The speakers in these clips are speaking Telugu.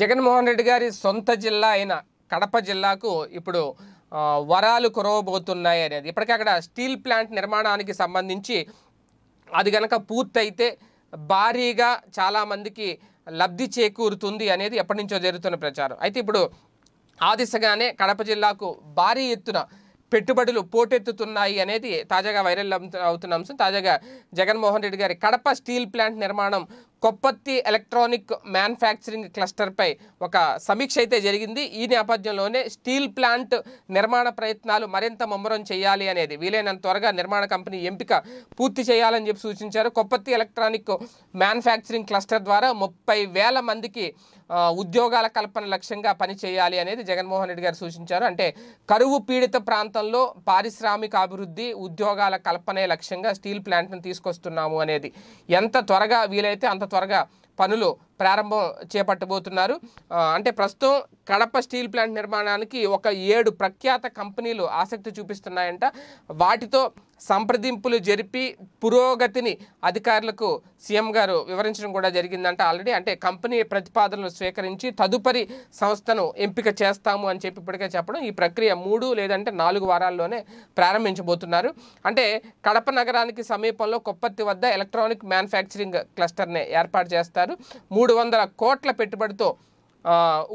జగన్మోహన్ రెడ్డి గారి సొంత జిల్లా అయిన కడప జిల్లాకు ఇప్పుడు వరాలు కురవబోతున్నాయి అనేది ఇప్పటికే అక్కడ స్టీల్ ప్లాంట్ నిర్మాణానికి సంబంధించి అది కనుక పూర్తయితే భారీగా చాలామందికి లబ్ధి చేకూరుతుంది అనేది ఎప్పటి నుంచో జరుగుతున్న ప్రచారం అయితే ఇప్పుడు ఆ దిశగానే కడప జిల్లాకు భారీ ఎత్తున పెట్టుబడులు పోటెత్తుతున్నాయి అనేది తాజాగా వైరల్ అవుతున్న అంశం తాజాగా జగన్మోహన్ రెడ్డి గారి కడప స్టీల్ ప్లాంట్ నిర్మాణం కొప్పత్తి ఎలక్ట్రానిక్ మ్యానుఫ్యాక్చరింగ్ క్లస్టర్పై ఒక సమీక్ష అయితే జరిగింది ఈ నేపథ్యంలోనే స్టీల్ ప్లాంట్ నిర్మాణ ప్రయత్నాలు మరింత ముమ్మరం చేయాలి అనేది వీలైనంత త్వరగా నిర్మాణ కంపెనీ ఎంపిక పూర్తి చేయాలని చెప్పి సూచించారు కొప్పత్తి ఎలక్ట్రానిక్ మ్యానుఫ్యాక్చరింగ్ క్లస్టర్ ద్వారా ముప్పై వేల మందికి ఉద్యోగాల కల్పన లక్ష్యంగా పనిచేయాలి అనేది జగన్మోహన్ రెడ్డి గారు సూచించారు అంటే కరువు పీడిత ప్రాంతంలో పారిశ్రామిక అభివృద్ధి ఉద్యోగాల కల్పనే లక్ష్యంగా స్టీల్ ప్లాంట్ను తీసుకొస్తున్నాము అనేది ఎంత త్వరగా వీలైతే అంత త్వరగా పనులు ప్రారంభం చేపట్టబోతున్నారు అంటే ప్రస్తుతం కడప స్టీల్ ప్లాంట్ నిర్మాణానికి ఒక ఏడు ప్రఖ్యాత కంపెనీలు ఆసక్తి చూపిస్తున్నాయంట వాటితో సంప్రదింపులు జరిపి పురోగతిని అధికారులకు సీఎం గారు వివరించడం కూడా జరిగిందంట ఆల్రెడీ అంటే కంపెనీ ప్రతిపాదనలు స్వీకరించి తదుపరి సంస్థను ఎంపిక చేస్తాము అని చెప్పి ఇప్పటికే చెప్పడం ఈ ప్రక్రియ మూడు లేదంటే నాలుగు వారాల్లోనే ప్రారంభించబోతున్నారు అంటే కడప నగరానికి సమీపంలో కొప్పర్తి వద్ద ఎలక్ట్రానిక్ మ్యానుఫ్యాక్చరింగ్ క్లస్టర్ని ఏర్పాటు చేస్తారు చేశారు మూడు వందల కోట్ల పెట్టుబడితో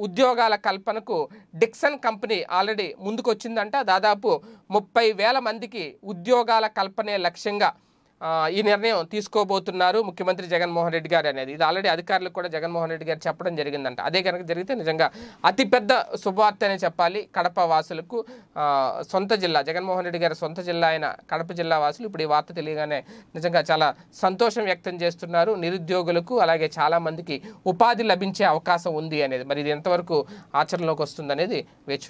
ఉద్యోగాల కల్పనకు డిక్సన్ కంపెనీ ఆల్రెడీ ముందుకొచ్చిందంట దాదాపు ముప్పై వేల మందికి ఉద్యోగాల కల్పనే లక్ష్యంగా ఈ నిర్ణయం తీసుకోబోతున్నారు ముఖ్యమంత్రి జగన్మోహన్ రెడ్డి గారు అనేది ఇది ఆల్రెడీ అధికారులకు కూడా జగన్మోహన్ రెడ్డి గారు చెప్పడం జరిగిందంట అదే కనుక జరిగితే నిజంగా అతిపెద్ద శుభార్త అనే చెప్పాలి కడప వాసులకు సొంత జిల్లా జగన్మోహన్ రెడ్డి గారి సొంత జిల్లా అయిన కడప జిల్లా వాసులు ఇప్పుడు ఈ వార్త తెలియగానే నిజంగా చాలా సంతోషం వ్యక్తం చేస్తున్నారు నిరుద్యోగులకు అలాగే చాలామందికి ఉపాధి లభించే అవకాశం ఉంది అనేది మరి ఇది ఎంతవరకు ఆచరణలోకి వస్తుందనేది వేచి